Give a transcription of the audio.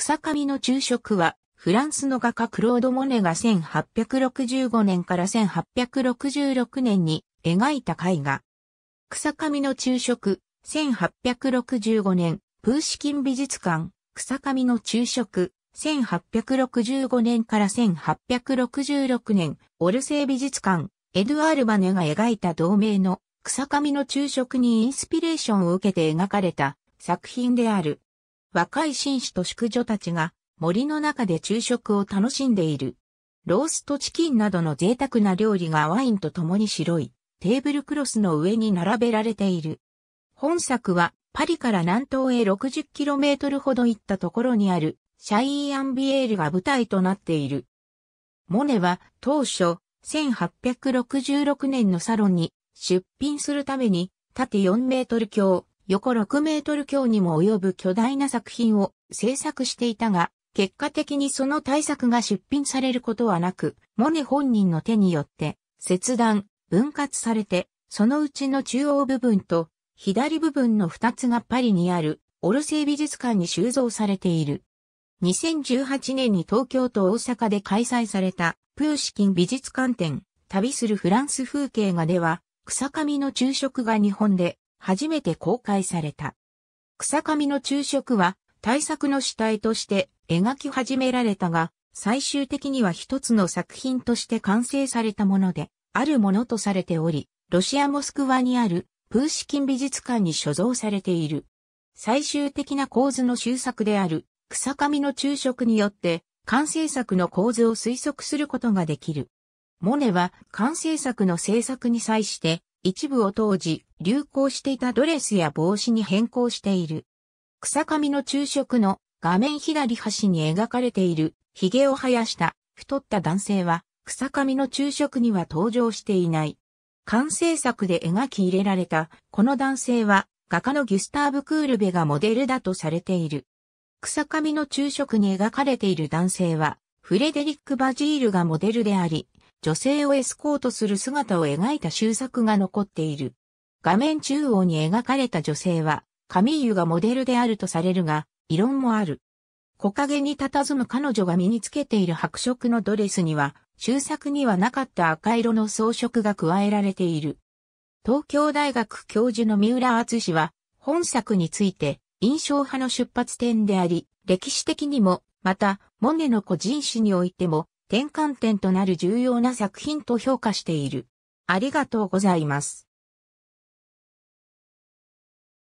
草上の昼食は、フランスの画家クロード・モネが1865年から1866年に描いた絵画。草上の昼食、1865年、プーシキン美術館、草上の昼食、1865年から1866年、オルセー美術館、エドゥアール・バネが描いた同名の草上の昼食にインスピレーションを受けて描かれた作品である。若い紳士と淑女たちが森の中で昼食を楽しんでいる。ローストチキンなどの贅沢な料理がワインと共に白いテーブルクロスの上に並べられている。本作はパリから南東へ 60km ほど行ったところにあるシャイーアンビエールが舞台となっている。モネは当初1866年のサロンに出品するために縦4メートル強横6メートル強にも及ぶ巨大な作品を制作していたが、結果的にその対策が出品されることはなく、モネ本人の手によって切断、分割されて、そのうちの中央部分と左部分の二つがパリにあるオルセイ美術館に収蔵されている。2018年に東京と大阪で開催されたプーシキン美術館展旅するフランス風景画では草上の昼食が日本で初めて公開された。草上の昼食は大作の主体として描き始められたが、最終的には一つの作品として完成されたもので、あるものとされており、ロシア・モスクワにあるプーシキン美術館に所蔵されている。最終的な構図の終作である草上の昼食によって完成作の構図を推測することができる。モネは完成作の制作に際して一部を当時流行していたドレスや帽子に変更している。草髪の昼食の画面左端に描かれている髭を生やした太った男性は草髪の昼食には登場していない。完成作で描き入れられたこの男性は画家のギュスターブ・クールベがモデルだとされている。草髪の昼食に描かれている男性はフレデリック・バジールがモデルであり、女性をエスコートする姿を描いた終作が残っている。画面中央に描かれた女性は、カミーユがモデルであるとされるが、異論もある。木陰に佇む彼女が身につけている白色のドレスには、終作にはなかった赤色の装飾が加えられている。東京大学教授の三浦厚氏は、本作について、印象派の出発点であり、歴史的にも、また、モネの個人史においても、転換点となる重要な作品と評価している。ありがとうございます。